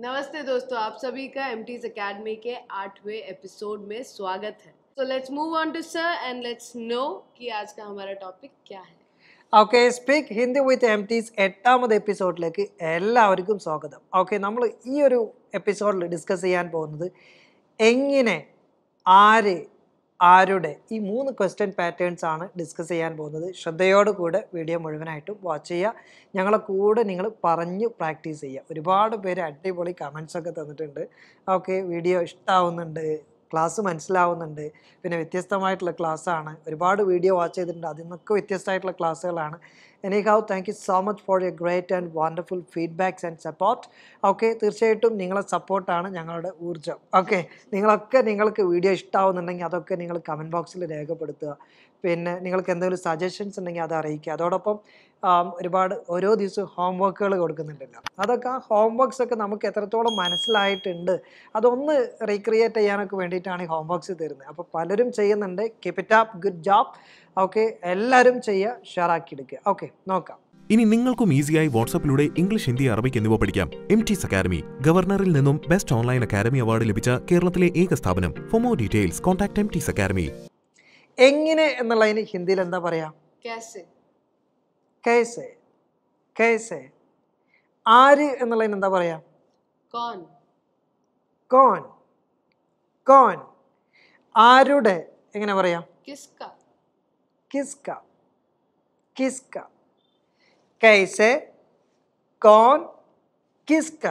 नमस्ते दोस्तों आप सभी का एम टीज अकेडमी के आठवें एपिसोड में स्वागत है so let's move on to sir and let's know कि आज का हमारा टॉपिक क्या है okay speak Hindi with M T's എട്ടാമത് എപ്പിസോഡിലേക്ക് എല്ലാവർക്കും സ്വാഗതം ഓക്കെ നമ്മൾ ഈ ഒരു എപ്പിസോഡിൽ ഡിസ്കസ് ചെയ്യാൻ പോകുന്നത് എങ്ങനെ ആര് ആരുടെ ഈ മൂന്ന് ക്വസ്റ്റ്യൻ പാറ്റേൺസ് ആണ് ഡിസ്കസ് ചെയ്യാൻ പോകുന്നത് ശ്രദ്ധയോടുകൂടെ വീഡിയോ മുഴുവനായിട്ടും വാച്ച് ചെയ്യുക ഞങ്ങളെ കൂടെ നിങ്ങൾ പറഞ്ഞ് പ്രാക്ടീസ് ചെയ്യുക ഒരുപാട് പേര് അടിപൊളി കമൻസ് ഒക്കെ തന്നിട്ടുണ്ട് ഓക്കെ വീഡിയോ ഇഷ്ടമാവുന്നുണ്ട് ക്ലാസ് മനസ്സിലാവുന്നുണ്ട് പിന്നെ വ്യത്യസ്തമായിട്ടുള്ള ക്ലാസ്സാണ് ഒരുപാട് വീഡിയോ വാച്ച് ചെയ്തിട്ടുണ്ട് അതിൽ നിന്നൊക്കെ വ്യത്യസ്തമായിട്ടുള്ള ക്ലാസ്സുകളാണ് എനിക്കാവ് thank you so much for your great and wonderful feedbacks and support okay തീർച്ചയായിട്ടും നിങ്ങളെ സപ്പോർട്ടാണ് ഞങ്ങളുടെ ഊർജ്ജം ഓക്കെ നിങ്ങളൊക്കെ നിങ്ങൾക്ക് വീഡിയോ ഇഷ്ടമാവുന്നുണ്ടെങ്കിൽ അതൊക്കെ നിങ്ങൾ കമൻറ്റ് ബോക്സിൽ രേഖപ്പെടുത്തുക പിന്നെ നിങ്ങൾക്ക് എന്തെങ്കിലും സജഷൻസ് ഉണ്ടെങ്കിൽ അത് അറിയിക്കുക അതോടൊപ്പം ഒരുപാട് ഓരോ ദിവസവും ഹോം വർക്കുകൾ കൊടുക്കുന്നുണ്ടല്ലോ അതൊക്കെ ആ ഹോം വർക്ക്സ് ഒക്കെ നമുക്ക് എത്രത്തോളം മനസ്സിലായിട്ടുണ്ട് അതൊന്ന് റീക്രിയേറ്റ് ചെയ്യാനൊക്കെ വേണ്ടിയിട്ടാണ് ഈ ഹോം വർക്ക്സ് തരുന്നത് അപ്പോൾ പലരും ചെയ്യുന്നുണ്ട് keep it up good job okay എല്ലാവരും ചെയ്യുക ഷെയർ ആക്കി എടുക്കുക ഓക്കെ നോക്കാം ഇനി നിങ്ങൾക്കും ഈസിയായി വാട്സാപ്പിലൂടെ ഇംഗ്ലീഷ് ഹിന്ദി അറബിക് എന്നിവ പഠിക്കാം എം ടീസ് അക്കാദമി ഗവർണറിൽ നിന്നും ബെസ്റ്റ് ഓൺലൈൻ അക്കാദമി അവാർഡ് ലഭിച്ച കേരളത്തിലെ ഏക സ്ഥാപനം for more details contact M T's academy എങ്ങനെ എന്നുള്ളതിന് ഹിന്ദിയിൽ എന്താ പറയാ ആര് എന്നുള്ളതിന് എന്താ പറയാ കോൺ കോൺ ആരുടെ എങ്ങനെ പറയാം കിസ്ക കിസ്ക കിസ്ക കോൺ കിസ്ക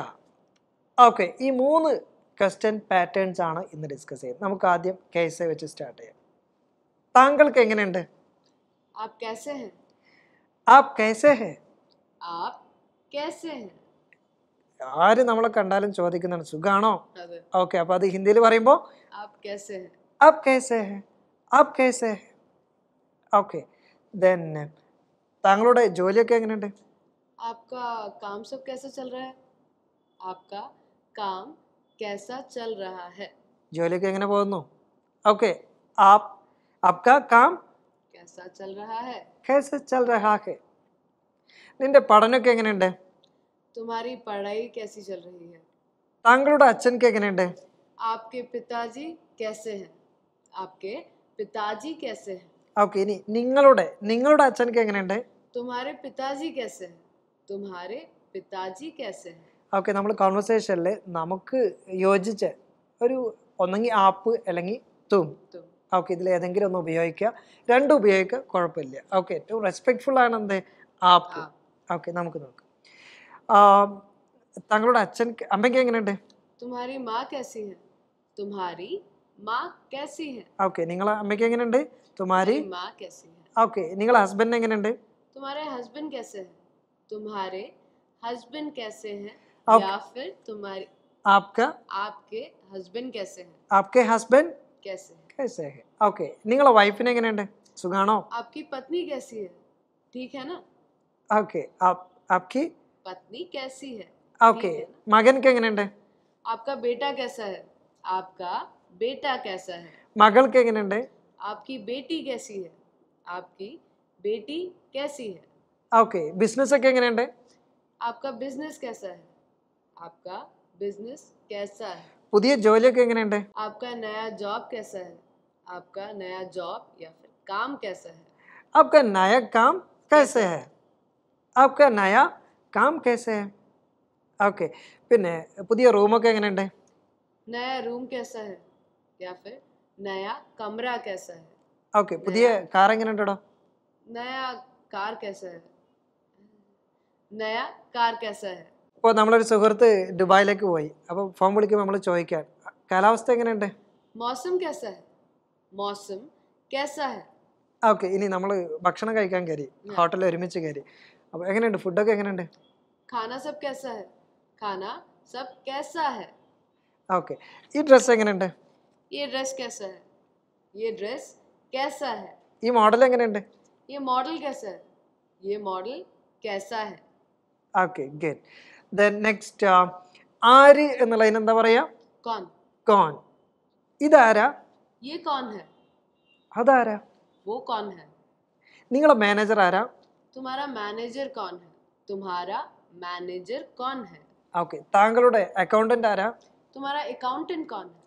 ഓക്കെ ഈ മൂന്ന് ക്വസ്റ്റ്യൻ പാറ്റേൺസ് ആണ് ഇന്ന് ഡിസ്കസ് ചെയ്യുന്നത് നമുക്ക് ആദ്യം കൈസെ വെച്ച് സ്റ്റാർട്ട് ചെയ്യാം താങ്കൾക്ക് എങ്ങനെയുണ്ട് ആപ് ഹേ ആര് നമ്മളെ കണ്ടാലും ചോദിക്കുന്നതാണ് സുഖാണോ ഓക്കെ അപ്പൊ അത് ഹിന്ദിയിൽ പറയുമ്പോൾ ആപ് ഹേ ആപ് ഹേ ഓക്കെ ദെൻ താങ്കളുടെ ജോലിയൊക്കെ എങ്ങനെയുണ്ട് ജോലിയൊക്കെ എങ്ങനെ പോകുന്നു ഓക്കെ ആപ് आपका काम कैसा चल रहा है कैसे चल रहा है നിന്റെ പഠനൊക്കെ എങ്ങനെയുണ്ട് तुम्हारी पढ़ाई कैसी चल रही है താങ്കളുടെ അച്ഛനൊക്കെ എങ്ങനെയുണ്ട് आपके पिताजी कैसे हैं आपके पिताजी कैसे हैं ഓക്കെ ഇനി നിങ്ങളുടെ നിങ്ങളുടെ അച്ഛനൊക്കെ എങ്ങനെയുണ്ട് तुम्हारे पिताजी कैसे हैं तुम्हारे पिताजी कैसे हैं ഓക്കെ നമ്മൾ കോൺവെർസേഷനിൽ നമുക്ക് യോജിച്ച ഒരു ഒന്നെങ്കിൽ ആപ്പ് അല്ലെങ്കിൽ തും तुम ഓക്കെ ഇതിലേതെങ്കിലും ഒന്ന് ഉപയോഗിക്കുക രണ്ടും ഉപയോഗിക്കുക കുഴപ്പമില്ല ഓക്കെ ഏറ്റവും റെസ്പെക്ട്ഫുൾ ആണ് എന്ത് ആപ്പ് ഓക്കെ നമുക്ക് നോക്കാം താങ്കളുടെ അച്ഛൻ അമ്മയ്ക്ക് എങ്ങനെയുണ്ട് തുമാരി മാ കാസി ഹെ തുമാരി മാ കാസി ഹെ ഓക്കെ നിങ്ങളെ അമ്മയ്ക്ക് എങ്ങനെയുണ്ട് തുമാരി മാ കാസി ഹെ ഓക്കെ നിങ്ങളെ ഹസ്ബൻഡ് എങ്ങനെയുണ്ട് തുമാരെ ഹസ്ബൻഡ് കാസെ ഹെ തുമാരെ ഹസ്ബൻഡ് കാസെ ഹെ या फिर तुम्हारी आपका आपके हस्बैंड कैसे हैं आपके हस्बैंड कैसे हैं कैसे है ഓക്കെ നിങ്ങളെ വൈഫിനെ എങ്ങനെയുണ്ട് സുഖാണോ आपकी पत्नी कैसी है ठीक है ना आप आपकी पत्नी कैसी है ഓക്കെ മകൻക്ക് എങ്ങനെയുണ്ട് आपका बेटा कैसा है आपका बेटा कैसा है മകൾക്ക് എങ്ങനെയുണ്ട് आपकी बेटी कैसी है आपकी बेटी कैसी है ओके बिजनेस ഒക്കെ എങ്ങനെയുണ്ട് आपका बिजनेस कैसा है आपका बिजनेस कैसा है പുതിയ ജോലിയൊക്കെ എങ്ങനെയുണ്ട് आपका नया जॉब कैसा है आपका नया जॉब या फिर काम कैसा है आपका नया काम कैसे है आपका नया काम कैसे है ഓക്കെ പിന്നെ പുതിയ റൂമൊക്കെ എങ്ങനെയുണ്ട് നയ റൂം കേസാ ഹെ യാ ഫിർ നയ കമറ കേസാ ഹെ ഓക്കെ പുതിയ കാർ എങ്ങനെയുണ്ടോ നയ കാർ കേസാ ഹെ നയ കാർ കേസാ ഹെ ഇപ്പോൾ നമ്മളൊരു സുഹൃത്ത് ദുബായിലേക്ക് പോയി അപ്പോൾ ഫോൺ വിളിക്കുമ്പോൾ നമ്മൾ ചോദിക്കാൻ കാലാവസ്ഥ എങ്ങനെയുണ്ട് മോസം കേസാ ഹെ मौसम कैसा है ഓക്കെ ഇനി നമ്മൾ ഭക്ഷണം കഴിക്കാൻ കയറി ഹോട്ടലിൽ ഒരുമിച്ച് കയറി അപ്പോൾ എങ്ങനെയുണ്ട് ഫുഡൊക്കെ എങ്ങനെയുണ്ട് खाना सब कैसा है खाना सब कैसा है ഓക്കെ ഈ ഡ്രസ്സ് എങ്ങനെയുണ്ട് ഈ ड्रेस कैसा है ഈ ड्रेस कैसा है ഈ മോഡൽ എങ്ങനെയുണ്ട് ഈ മോഡൽ कैसा है ഈ മോഡൽ कैसा है ഓക്കെ ഗുഡ് ദെൻ നെക്സ്റ്റ് ആര് എന്നുള്ള അതിനെന്താ പറയുക कौन കോൺ ഇതാരാ ये कौन है അതാരാ वो कौन है നിങ്ങളെ മാനേജർ ആരാ तुम्हारा मैनेजर कौन है तुम्हारा मैनेजर कौन है ഓക്കെ താങ്കളുടെ അക്കൗണ്ടന്റ് ആരാ तुम्हारा अकाउंटेंट कौन है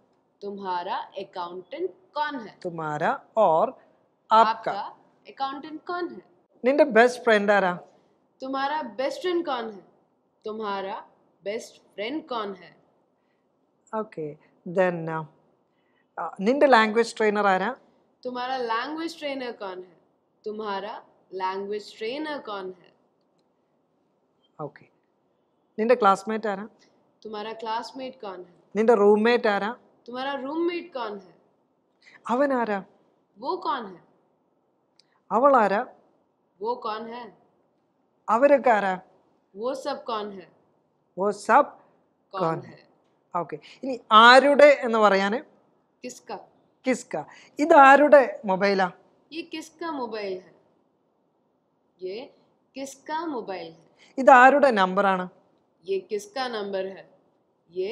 तुम्हारा अकाउंटेंट कौन है തുമാര ഓർ ആപ്ക आपका अकाउंटेंट कौन है നിന്റെ ബെസ്റ്റ് ഫ്രണ്ട് ആരാ तुम्हारा बेस्ट फ्रेंड कौन है तुम्हारा बेस्ट फ्रेंड कौन है ഓക്കെ ദെൻ നിന്റെ ലാംഗ്വേജ് ട്രെയിനർ ആരാ तुम्हारा लैंग्वेज ट्रेनर कौन है तुम्हारा लैंग्वेज ट्रेनर कौन है ओके നിന്റെ ക്ലാസ്മേറ്റ് ആരാ तुम्हारा क्लासमेट कौन है നിന്റെ റൂംമേറ്റ് ആരാ तुम्हारा रूममेट कौन है അവൻ ആരാ वो कौन है അവൾ ആരാ वो कौन है അവരൊക്കെ ആരാ वो सब कौन है वो सब कौन है ഓക്കെ ഇനി ആരുടെ എന്ന് പറയാനേ കിസ്ക കിസ്ക ഇത് आ മൊബൈലാ ഈ मोबाइल മൊബൈൽ ये किसका मोबाइल है ഇത് ആരുടെ नंबर आना ये किसका नंबर है ये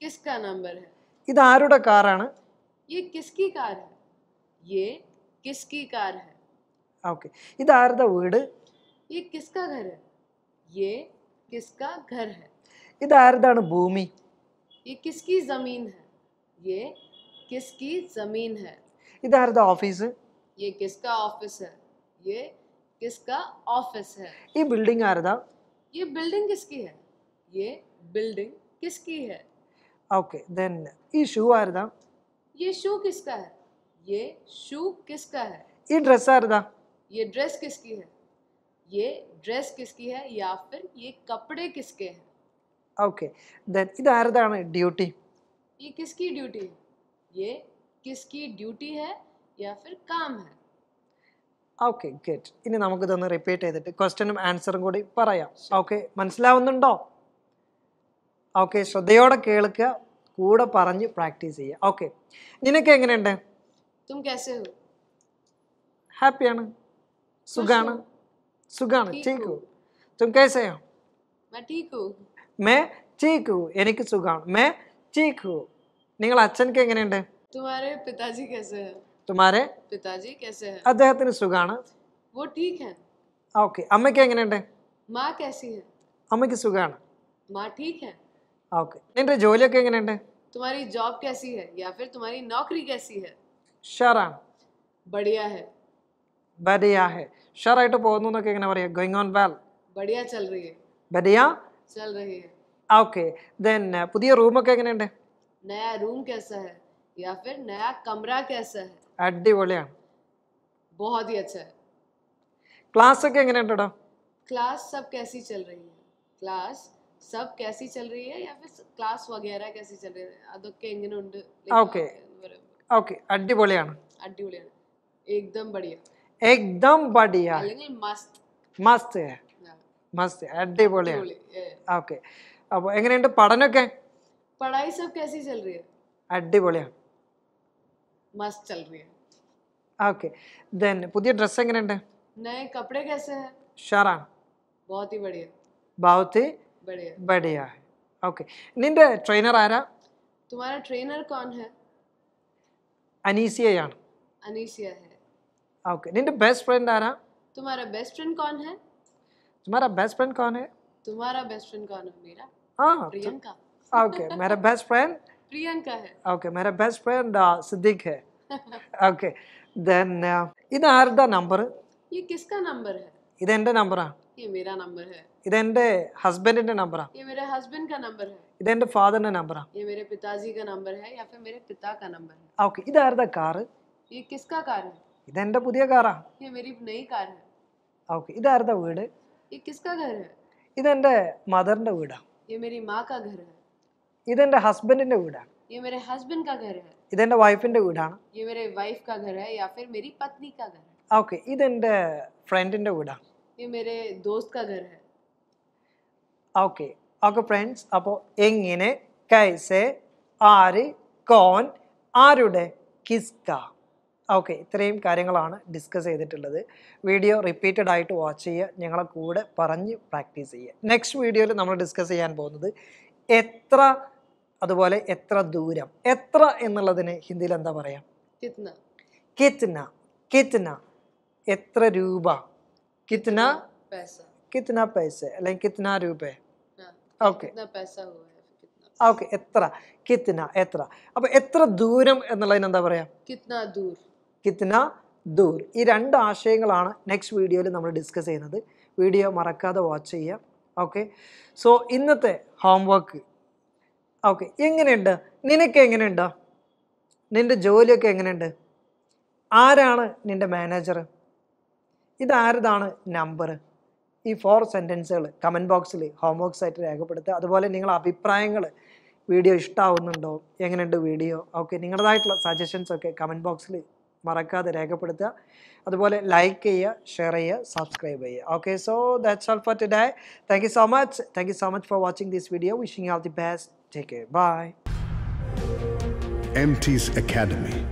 किसका नंबर है इधर ഇത് कार आना ये किसकी कार है ये किसकी कार है ഓക്കെ ഇത് ആരുടെ വീട് ये किसका घर है ये किसका घर है ഇത് ആരുടെയാണ് भूमि ये किसकी जमीन है ये किसकी जमीन है इधर द ऑफिस ये किसका ऑफिस है ये किसका ऑफिस है ये बिल्डिंग ബിൽഡിംഗ് ആരതാ ये बिल्डिंग किसकी है ये बिल्डिंग किसकी है ओके देन ये शू ഷൂ ആരതാ ये शू किसका है ये शू किसका है ये ड्रेस ഡ്രസ് ആരതാ ये ड्रेस किसकी है ये ड्रेस किसकी है या फिर ये कपड़े किसके हैं ओके देन ഓക്കെ ദെൻ ഇതാരതാണ് ड्यूटी ये किसकी ड्यूटी है ये किसकी ड्यूटी है या फिर काम है ഓക്കെ ഗെറ്റ് ഇനി നമുക്കിതൊന്ന് റിപ്പീറ്റ് ചെയ്തിട്ട് ക്വസ്റ്റ്യനും ആൻസറും കൂടി പറയാം ഓക്കെ മനസ്സിലാവുന്നുണ്ടോ ഓക്കെ ശ്രദ്ധയോടെ കേൾക്കുക കൂടെ പറഞ്ഞ് പ്രാക്ടീസ് ചെയ്യുക ഓക്കെ നിനക്ക് എങ്ങനെയുണ്ട് ഹാപ്പിയാണ് സുഖാണ് സുഖാണ് ചീക്കു തും കേസയോ മേ ചീക്കു എനിക്ക് സുഖാണ് മേ ചീക്കു നിങ്ങൾ അച്ഛൻക്ക് എങ്ങനെയുണ്ട് तुम्हारे पिताजी कैसे हैं तुम्हारे पिताजी कैसे हैं അദ്ദേഹത്തിന് സുഖാണ് वो ठीक है ഓക്കെ അമ്മയ്ക്ക് എങ്ങനെയുണ്ട് മാ कैसी है അമ്മയ്ക്ക് സുഖാണ് മാ ठीक है ഓക്കെ നിന്റെ ജോലിയൊക്കെ എങ്ങനെയുണ്ട് तुम्हारी जॉब कैसी है या फिर तुम्हारी नौकरी कैसी है ഷറാണ് बढ़िया है बढ़िया है ഷറായിട്ട് പോകുന്നു എന്നൊക്കെ എങ്ങനെ പറയാ ഗോയിങ് ഓൺ വെൽ बढ़िया चल रही है बढ़िया चल रही है ഓക്കെ ദെൻ പുതിയ റൂമൊക്കെ എങ്ങനെയുണ്ട് नया रूम कैसा है या फिर नया കമറ कैसा है അടിപൊളിയാണ് बहुत ही अच्छा है ക്ലാസ് ഒക്കെ എങ്ങനെയുണ്ടോ क्लास सब कैसी चल रही है ക്ലാസ് സബ് കാസി ചൽ റഹി ഹൈ യാ ഫിർ ക്ലാസ് വഗേറ കാസി ചൽ റഹി അതൊക്കെ എങ്ങനെ ഉണ്ട് ഓക്കേ ഓക്കേ അടിപൊളിയാണ് അടിപൊളിയാണ് एकदम बढ़िया एकदम बढ़िया അല്ലെങ്കിൽ മസ്റ്റ് മസ്റ്റ് മസ്റ്റ് അടിപൊളിയാണ് ഓക്കേ അപ്പോൾ എങ്ങനെയുണ്ട് പഠനമൊക്കെ पढ़ाई सब कैसी चल रही है अड्डे बढ़िया मस्त चल रही है ओके देन പുതിയ ഡ്രസ്സ് എങ്ങനെയുണ്ട് नए कपड़े कैसे हैं शरा बहुत ही बढ़िया बहुत ही बढ़िया बढ़िया है ओके നിന്റെ ട്രെയിനർ ആരാ तुम्हारा ट्रेनर कौन है അനീസിയയാണ് അനീസിയ है ओके നിന്റെ ബെസ്റ്റ് ഫ്രണ്ട് ആരാ तुम्हारा बेस्ट फ्रेंड कौन है तुम्हारा बेस्ट फ्रेंड कौन है तुम्हारा बेस्ट फ्रेंड कौन है मेरा हां तो प्रियंका ओके okay, मेरा बेस्ट फ्रेंड प्रियंका है ओके okay, मेरा बेस्ट फ्रेंड सिद्दीक है ഓക്കെ ദെൻ ഇത് ആരുടെ നമ്പർ കിസ്കാ നമ്പർ ഇതെന്റെ നമ്പറാ ഇതെന്റെ ഹസ്ബൻഡിന്റെ നമ്പറാ ഇതെന്റെ ഫാദറിന്റെ നമ്പറാ ഓക്കെ ഇതാരുടെ കാറ് ഇതെന്റെ പുതിയ കാറാ ഓക്കെ ഇതാരുടെ വീട് ഇതെന്റെ മദറിന്റെ വീടാ ഇതെന്റെ ഹസ്ബൻഡിന്റെ വീടാണ് ये मेरे हस्बैंड का घर है ഇതെന്റെ വൈഫിന്റെ വീടാണ് ये मेरे वाइफ का घर है या फिर मेरी पत्नी का घर है ഓക്കെ ഇതെന്റെ ഫ്രണ്ടിന്റെ വീടാണ് ये मेरे दोस्त का घर है ഓക്കെ ഓക്കെ ഫ്രണ്ട്സ് അപ്പോൾ എങ്ങനെ കൈസെ ആര് കോൻ ആരുടെ കിസ്ക ഓക്കെ ഇത്രയും കാര്യങ്ങളാണ് ഡിസ്കസ് ചെയ്തിട്ടുള്ളത് വീഡിയോ റിപ്പീറ്റഡ് ആയിട്ട് വാച്ച് ചെയ്യുക ഞങ്ങളെ കൂടെ പറഞ്ഞ് പ്രാക്ടീസ് ചെയ്യുക നെക്സ്റ്റ് വീഡിയോയിൽ നമ്മൾ ഡിസ്കസ് ചെയ്യാൻ പോകുന്നത് എത്ര അതുപോലെ എത്ര ദൂരം എത്ര എന്നുള്ളതിന് ഹിന്ദിയിൽ എന്താ പറയാ കിത്ന കിത്ന എത്ര രൂപ കിത്ന കിത്ന പൈസ അല്ലെങ്കിൽ കിത്ന രൂപ ഓക്കെ ഓക്കെ എത്ര കിത്ന എത്ര അപ്പൊ എത്ര ദൂരം എന്നുള്ളതിന് എന്താ പറയാ കിത്ന ദൂർ കിത്ന ദൂർ ഈ രണ്ട് ആശയങ്ങളാണ് നെക്സ്റ്റ് വീഡിയോയിൽ നമ്മൾ ഡിസ്കസ് ചെയ്യുന്നത് വീഡിയോ മറക്കാതെ വാച്ച് ചെയ്യാം ഓക്കെ സോ ഇന്നത്തെ ഹോംവർക്ക് ഓക്കെ എങ്ങനെയുണ്ട് നിനക്ക് എങ്ങനെയുണ്ട് നിൻ്റെ ജോലിയൊക്കെ എങ്ങനെയുണ്ട് ആരാണ് നിൻ്റെ മാനേജർ ഇതാരതാണ് നമ്പർ ഈ ഫോർ സെൻറ്റൻസുകൾ കമൻറ്റ് ബോക്സിൽ ഹോംവർക്ക് ആയിട്ട് രേഖപ്പെടുത്തുക അതുപോലെ നിങ്ങളുടെ അഭിപ്രായങ്ങൾ വീഡിയോ ഇഷ്ടമാവുന്നുണ്ടോ എങ്ങനെയുണ്ട് വീഡിയോ ഓക്കെ നിങ്ങളുടേതായിട്ടുള്ള സജഷൻസൊക്കെ കമൻറ്റ് ബോക്സിൽ മറക്കാതെ രേഖപ്പെടുത്തുക അതുപോലെ ലൈക്ക് ചെയ്യുക ഷെയർ ചെയ്യുക സബ്സ്ക്രൈബ് ചെയ്യുക okay so that's all for today thank you so much thank you so much for watching this video wishing all the best Take care. Bye. MT's Academy